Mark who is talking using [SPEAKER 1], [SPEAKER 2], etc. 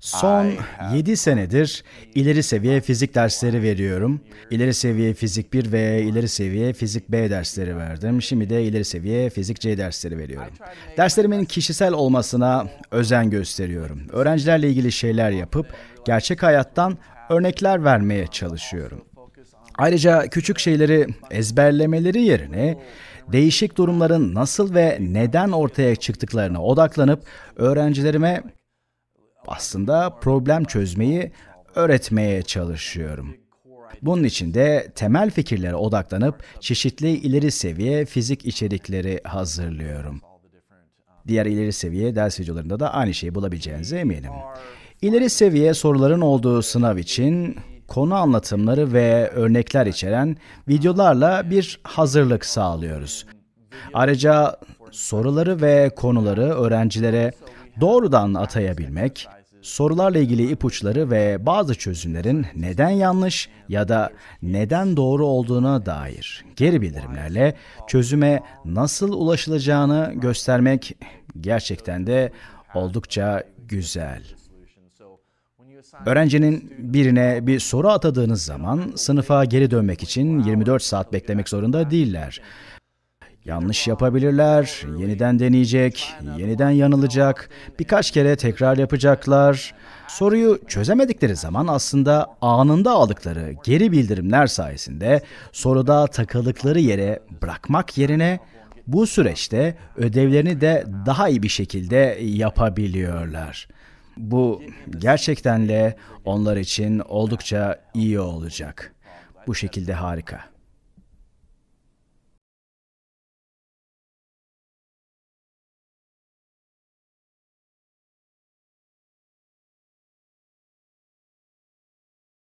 [SPEAKER 1] Son
[SPEAKER 2] 7 senedir ileri seviye fizik dersleri veriyorum. İleri seviye fizik 1 ve ileri seviye fizik B dersleri verdim. Şimdi de ileri seviye fizik C dersleri veriyorum. Derslerimin kişisel olmasına özen gösteriyorum. Öğrencilerle ilgili şeyler yapıp gerçek hayattan örnekler vermeye çalışıyorum. Ayrıca küçük şeyleri ezberlemeleri yerine değişik durumların nasıl ve neden ortaya çıktıklarına odaklanıp öğrencilerime aslında problem çözmeyi öğretmeye çalışıyorum. Bunun için de temel fikirlere odaklanıp çeşitli ileri seviye fizik içerikleri hazırlıyorum. Diğer ileri seviye ders videolarında da aynı şeyi bulabileceğinize eminim. İleri seviye soruların olduğu sınav için konu anlatımları ve örnekler içeren videolarla bir hazırlık sağlıyoruz. Ayrıca soruları ve konuları öğrencilere doğrudan atayabilmek, sorularla ilgili ipuçları ve bazı çözümlerin neden yanlış ya da neden doğru olduğuna dair geri bildirimlerle çözüme nasıl ulaşılacağını göstermek gerçekten de oldukça güzel. Öğrencinin birine bir soru atadığınız zaman sınıfa geri dönmek için 24 saat beklemek zorunda değiller. Yanlış yapabilirler, yeniden deneyecek, yeniden yanılacak, birkaç kere tekrar yapacaklar. Soruyu çözemedikleri zaman aslında anında aldıkları geri bildirimler sayesinde soruda takıldıkları yere bırakmak yerine bu süreçte ödevlerini de daha iyi bir şekilde yapabiliyorlar. Bu gerçekten de onlar için oldukça iyi olacak. Bu şekilde harika.